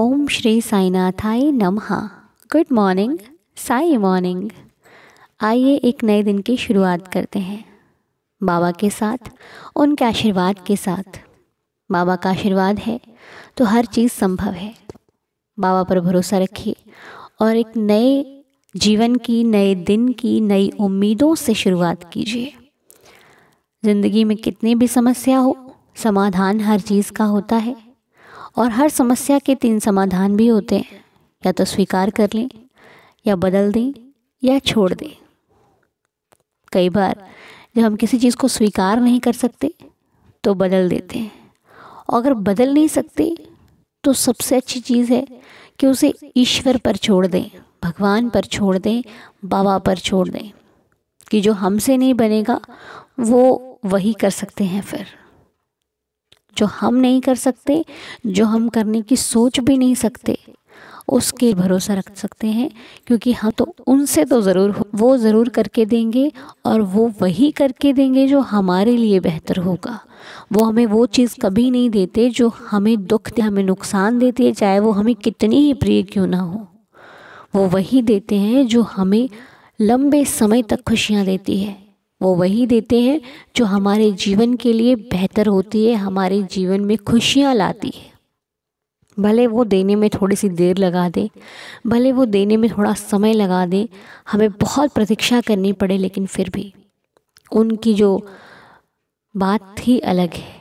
ओम श्री साईनाथाय नमः good morning Sai morning आइए एक नए दिन की शुरुआत करते हैं बाबा के साथ उनके आशीर्वाद के साथ बाबा का आशीर्वाद है तो हर चीज़ संभव है बाबा पर भरोसा रखिए और एक नए जीवन की नए दिन की नई उम्मीदों से शुरुआत कीजिए ज़िंदगी में कितनी भी समस्या हो समाधान हर चीज़ का होता है और हर समस्या के तीन समाधान भी होते हैं या तो स्वीकार कर लें या बदल दें या छोड़ दें कई बार जब हम किसी चीज़ को स्वीकार नहीं कर सकते तो बदल देते हैं और अगर बदल नहीं सकते तो सबसे अच्छी चीज़ है कि उसे ईश्वर पर छोड़ दें भगवान पर छोड़ दें बाबा पर छोड़ दें कि जो हमसे नहीं बनेगा वो वही कर सकते हैं फिर जो हम नहीं कर सकते जो हम करने की सोच भी नहीं सकते उसके भरोसा रख सकते हैं क्योंकि हम हाँ, तो उनसे तो ज़रूर वो ज़रूर करके देंगे और वो वही करके देंगे जो हमारे लिए बेहतर होगा वो हमें वो चीज़ कभी नहीं देते जो हमें दुख हमें नुकसान देती है चाहे वो हमें कितनी ही प्रिय क्यों ना हो वो वही देते हैं जो हमें लंबे समय तक खुशियाँ देती है वो वही देते हैं जो हमारे जीवन के लिए बेहतर होती है हमारे जीवन में खुशियाँ लाती है भले वो देने में थोड़ी सी देर लगा दे भले वो देने में थोड़ा समय लगा दे हमें बहुत प्रतीक्षा करनी पड़े लेकिन फिर भी उनकी जो बात थी अलग है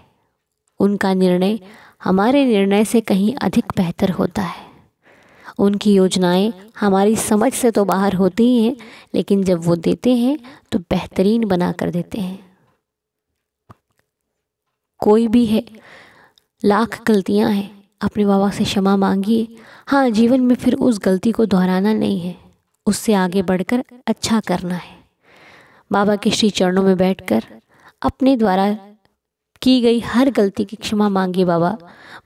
उनका निर्णय हमारे निर्णय से कहीं अधिक बेहतर होता है उनकी योजनाएं हमारी समझ से तो बाहर होती ही हैं लेकिन जब वो देते हैं तो बेहतरीन बना कर देते हैं कोई भी है लाख गलतियां हैं अपने बाबा से क्षमा मांगिए हाँ जीवन में फिर उस गलती को दोहराना नहीं है उससे आगे बढ़कर अच्छा करना है बाबा के श्री चरणों में बैठकर अपने द्वारा की गई हर गलती की क्षमा मांगी बाबा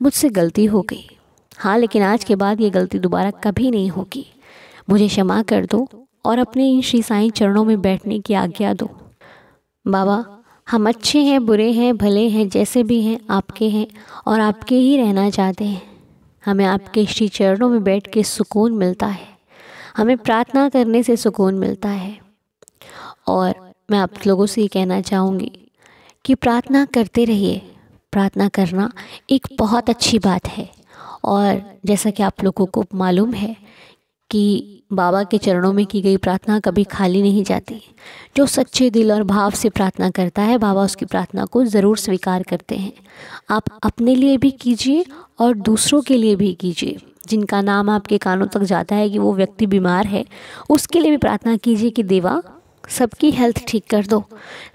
मुझसे गलती हो गई हाँ लेकिन आज के बाद ये गलती दोबारा कभी नहीं होगी मुझे क्षमा कर दो और अपने इन श्री साई चरणों में बैठने की आज्ञा दो बाबा हम अच्छे हैं बुरे हैं भले हैं जैसे भी हैं आपके हैं और आपके ही रहना चाहते हैं हमें आपके श्री चरणों में बैठ के सुकून मिलता है हमें प्रार्थना करने से सुकून मिलता है और मैं आप लोगों से ये कहना चाहूँगी कि प्रार्थना करते रहिए प्रार्थना करना एक बहुत अच्छी बात है और जैसा कि आप लोगों को मालूम है कि बाबा के चरणों में की गई प्रार्थना कभी खाली नहीं जाती जो सच्चे दिल और भाव से प्रार्थना करता है बाबा उसकी प्रार्थना को ज़रूर स्वीकार करते हैं आप अपने लिए भी कीजिए और दूसरों के लिए भी कीजिए जिनका नाम आपके कानों तक जाता है कि वो व्यक्ति बीमार है उसके लिए भी प्रार्थना कीजिए कि देवा सबकी हेल्थ ठीक कर दो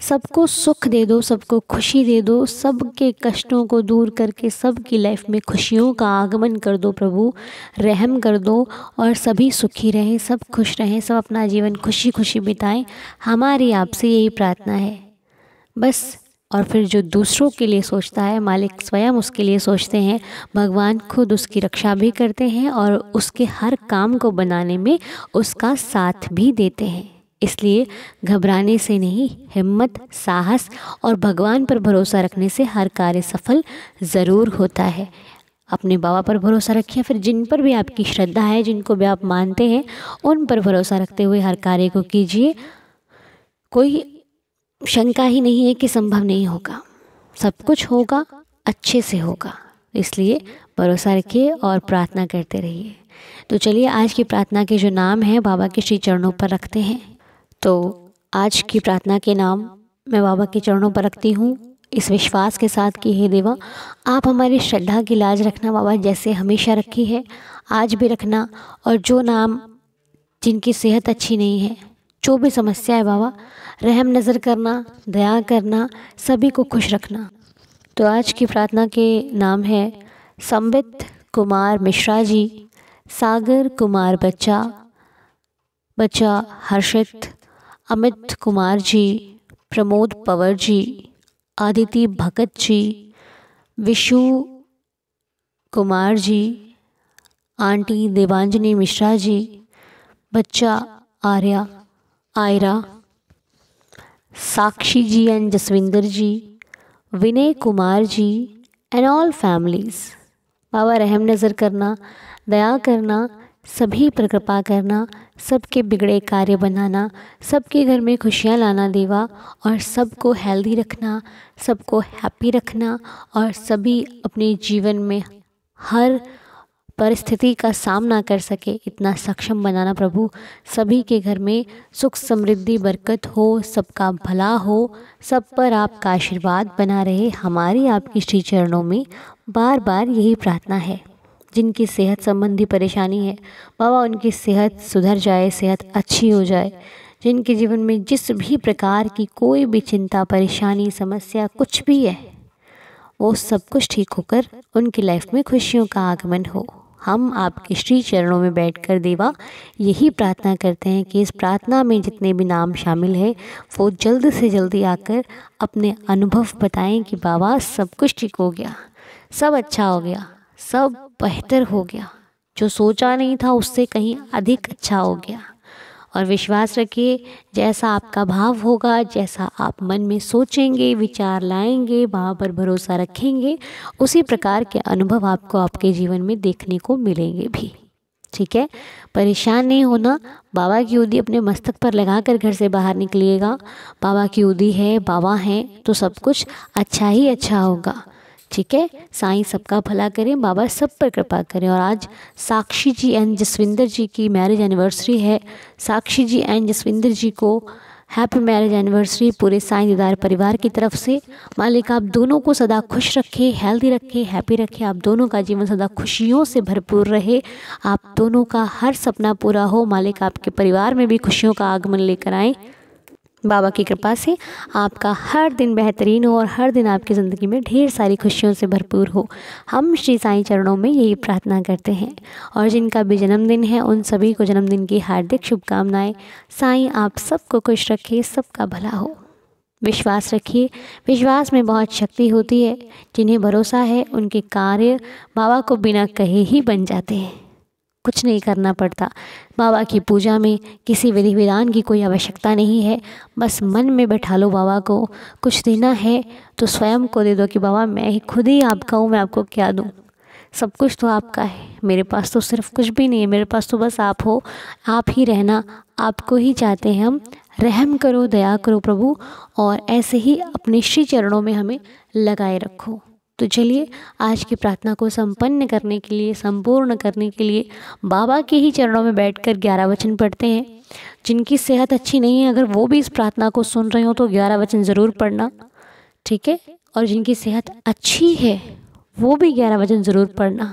सबको सुख दे दो सबको खुशी दे दो सबके कष्टों को दूर करके सबकी लाइफ में खुशियों का आगमन कर दो प्रभु रहम कर दो और सभी सुखी रहें सब खुश रहें सब अपना जीवन खुशी खुशी बिताएं हमारी आपसे यही प्रार्थना है बस और फिर जो दूसरों के लिए सोचता है मालिक स्वयं उसके लिए सोचते हैं भगवान खुद उसकी रक्षा भी करते हैं और उसके हर काम को बनाने में उसका साथ भी देते हैं इसलिए घबराने से नहीं हिम्मत साहस और भगवान पर भरोसा रखने से हर कार्य सफल ज़रूर होता है अपने बाबा पर भरोसा रखिए फिर जिन पर भी आपकी श्रद्धा है जिनको भी आप मानते हैं उन पर भरोसा रखते हुए हर कार्य को कीजिए कोई शंका ही नहीं है कि संभव नहीं होगा सब कुछ होगा अच्छे से होगा इसलिए भरोसा रखिए और प्रार्थना करते रहिए तो चलिए आज की प्रार्थना के जो नाम है बाबा के श्री चरणों पर रखते हैं तो आज की प्रार्थना के नाम मैं बाबा के चरणों पर रखती हूँ इस विश्वास के साथ कि हे देवा आप हमारी श्रद्धा की लाज रखना बाबा जैसे हमेशा रखी है आज भी रखना और जो नाम जिनकी सेहत अच्छी नहीं है जो भी समस्या है बाबा रहम नज़र करना दया करना सभी को खुश रखना तो आज की प्रार्थना के नाम है संबित कुमार मिश्रा जी सागर कुमार बच्चा बच्चा हर्षित अमित कुमार जी प्रमोद पवर जी आदिति भगत जी विशु कुमार जी आंटी देवांजनी मिश्रा जी बच्चा Arya Aira Sakshi ji and Jaswinder ji Vinay Kumar ji and all families बाबा रहम नज़र करना दया करना सभी पर कृपा करना सबके बिगड़े कार्य बनाना सबके घर में खुशियाँ लाना देवा और सबको हेल्दी रखना सबको हैप्पी रखना और सभी अपने जीवन में हर परिस्थिति का सामना कर सके इतना सक्षम बनाना प्रभु सभी के घर में सुख समृद्धि बरकत हो सबका भला हो सब पर आपका आशीर्वाद बना रहे हमारी आपकी श्री चरणों में बार बार यही प्रार्थना है जिनकी सेहत संबंधी परेशानी है बाबा उनकी सेहत सुधर जाए सेहत अच्छी हो जाए जिनके जीवन में जिस भी प्रकार की कोई भी चिंता परेशानी समस्या कुछ भी है वो सब कुछ ठीक होकर उनकी लाइफ में खुशियों का आगमन हो हम आपके श्री चरणों में बैठकर देवा यही प्रार्थना करते हैं कि इस प्रार्थना में जितने भी नाम शामिल है वो जल्द से जल्दी आकर अपने अनुभव बताएं कि बाबा सब कुछ ठीक हो गया सब अच्छा हो गया सब बेहतर हो गया जो सोचा नहीं था उससे कहीं अधिक अच्छा हो गया और विश्वास रखिए जैसा आपका भाव होगा जैसा आप मन में सोचेंगे विचार लाएंगे वहाँ पर भरोसा रखेंगे उसी प्रकार के अनुभव आपको आपके जीवन में देखने को मिलेंगे भी ठीक है परेशान नहीं होना बाबा की उदी अपने मस्तक पर लगा कर घर से बाहर निकलिएगा बाबा की उदी है बाबा हैं तो सब कुछ अच्छा ही अच्छा होगा ठीक है साईं सबका भला करें बाबा सब पर कृपा करें और आज साक्षी जी एंड जसविंदर जी की मैरिज एनिवर्सरी है साक्षी जी एंड जसविंदर जी को हैप्पी मैरिज एनिवर्सरी पूरे साईं दीदार परिवार की तरफ से मालिक आप दोनों को सदा खुश रखें हेल्दी रखें हैप्पी रखें आप दोनों का जीवन सदा खुशियों से भरपूर रहे आप दोनों का हर सपना पूरा हो मालिक आपके परिवार में भी खुशियों का आगमन लेकर आए बाबा की कृपा से आपका हर दिन बेहतरीन हो और हर दिन आपकी ज़िंदगी में ढेर सारी खुशियों से भरपूर हो हम श्री साईं चरणों में यही प्रार्थना करते हैं और जिनका भी जन्मदिन है उन सभी को जन्मदिन की हार्दिक शुभकामनाएं साईं आप सबको खुश रखिए सबका भला हो विश्वास रखिए विश्वास में बहुत शक्ति होती है जिन्हें भरोसा है उनके कार्य बाबा को बिना कहे ही बन जाते हैं कुछ नहीं करना पड़ता बाबा की पूजा में किसी विधि विधान की कोई आवश्यकता नहीं है बस मन में बैठा लो बाबा को कुछ देना है तो स्वयं को दे दो कि बाबा मैं ही खुद ही आपका हूँ मैं आपको क्या दूँ सब कुछ तो आपका है मेरे पास तो सिर्फ कुछ भी नहीं है मेरे पास तो बस आप हो आप ही रहना आपको ही चाहते हैं हम रहम करो दया करो प्रभु और ऐसे ही अपने श्री चरणों में हमें लगाए रखो तो चलिए आज की प्रार्थना को संपन्न करने के लिए संपूर्ण करने के लिए बाबा के ही चरणों में बैठकर ग्यारह वचन पढ़ते हैं जिनकी सेहत अच्छी नहीं है अगर वो भी इस प्रार्थना को सुन रहे हो तो ग्यारह वचन ज़रूर पढ़ना ठीक है और जिनकी सेहत अच्छी है वो भी ग्यारह वचन ज़रूर पढ़ना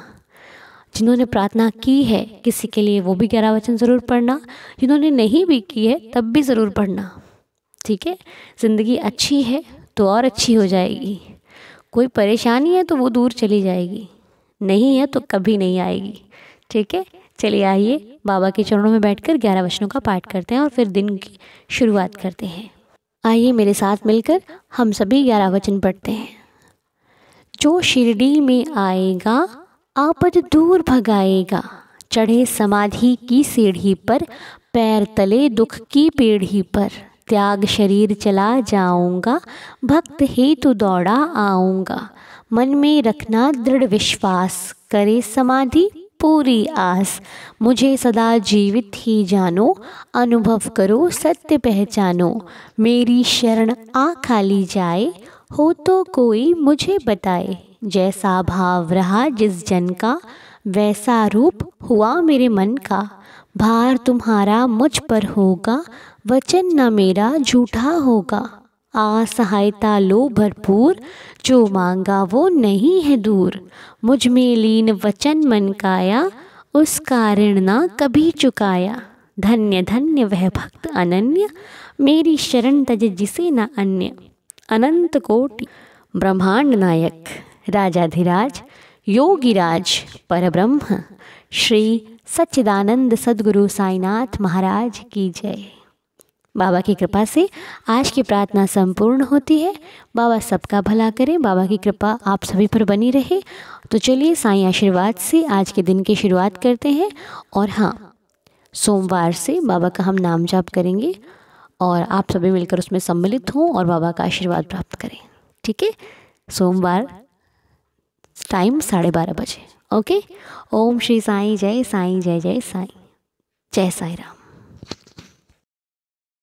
जिन्होंने प्रार्थना की है किसी के लिए वो भी ग्यारह वचन ज़रूर पढ़ना जिन्होंने नहीं भी की है तब भी ज़रूर पढ़ना ठीक है ज़िंदगी अच्छी है तो और अच्छी हो जाएगी कोई परेशानी है तो वो दूर चली जाएगी नहीं है तो कभी नहीं आएगी ठीक है चलिए आइए बाबा के चरणों में बैठकर ग्यारह वचनों का पाठ करते हैं और फिर दिन की शुरुआत करते हैं आइए मेरे साथ मिलकर हम सभी ग्यारह वचन पढ़ते हैं जो शिरडी में आएगा आपद दूर भगाएगा चढ़े समाधि की सीढ़ी पर पैर तले दुख की पेढ़ी पर त्याग शरीर चला जाऊंगा भक्त हेतु तो दौड़ा आऊंगा मन में रखना दृढ़ विश्वास करे समाधि पूरी आस मुझे सदा जीवित ही जानो अनुभव करो सत्य पहचानो मेरी शरण आ खाली जाए हो तो कोई मुझे बताए जैसा भाव रहा जिस जन का वैसा रूप हुआ मेरे मन का भार तुम्हारा मुझ पर होगा वचन न मेरा झूठा होगा आ सहायता लो भरपूर जो मांगा वो नहीं है दूर मुझ में लीन वचन मन काया उस कारण ना कभी चुकाया धन्य धन्य वह भक्त अनन्य मेरी शरण तज जिसे न अन्य अनंत कोटि ब्रह्मांड नायक राजाधिराज योगिराज परब्रह्म श्री सच्चिदानंद सदगुरु साईनाथ महाराज की जय बाबा की कृपा से आज की प्रार्थना संपूर्ण होती है बाबा सबका भला करें बाबा की कृपा आप सभी पर बनी रहे तो चलिए साईं आशीर्वाद से आज के दिन की शुरुआत करते हैं और हाँ सोमवार से बाबा का हम नाम जाप करेंगे और आप सभी मिलकर उसमें सम्मिलित हों और बाबा का आशीर्वाद प्राप्त करें ठीक है सोमवार टाइम साढ़े बारह बजे ओके ओम श्री साई जय साई जय जय साई जय साई राम